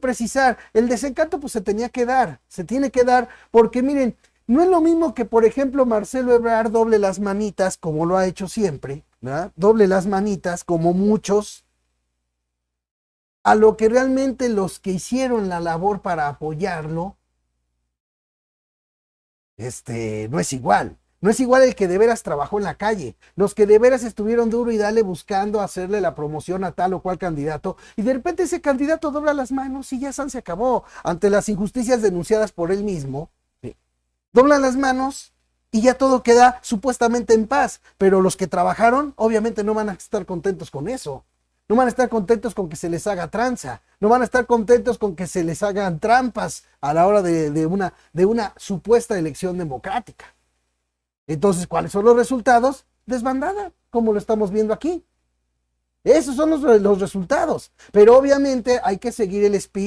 precisar, el desencanto pues se tenía que dar, se tiene que dar, porque miren, no es lo mismo que, por ejemplo, Marcelo Ebrard doble las manitas, como lo ha hecho siempre, ¿verdad? Doble las manitas, como muchos, a lo que realmente los que hicieron la labor para apoyarlo, este, no es igual. No es igual el que de veras trabajó en la calle, los que de veras estuvieron duro y dale buscando hacerle la promoción a tal o cual candidato, y de repente ese candidato dobla las manos y ya San se acabó ante las injusticias denunciadas por él mismo. Dobla las manos y ya todo queda supuestamente en paz, pero los que trabajaron obviamente no van a estar contentos con eso. No van a estar contentos con que se les haga tranza. No van a estar contentos con que se les hagan trampas a la hora de una supuesta elección democrática. Entonces, ¿cuáles son los resultados? Desbandada, como lo estamos viendo aquí. Esos son los, resultados. Pero obviamente hay que seguir el espíritu.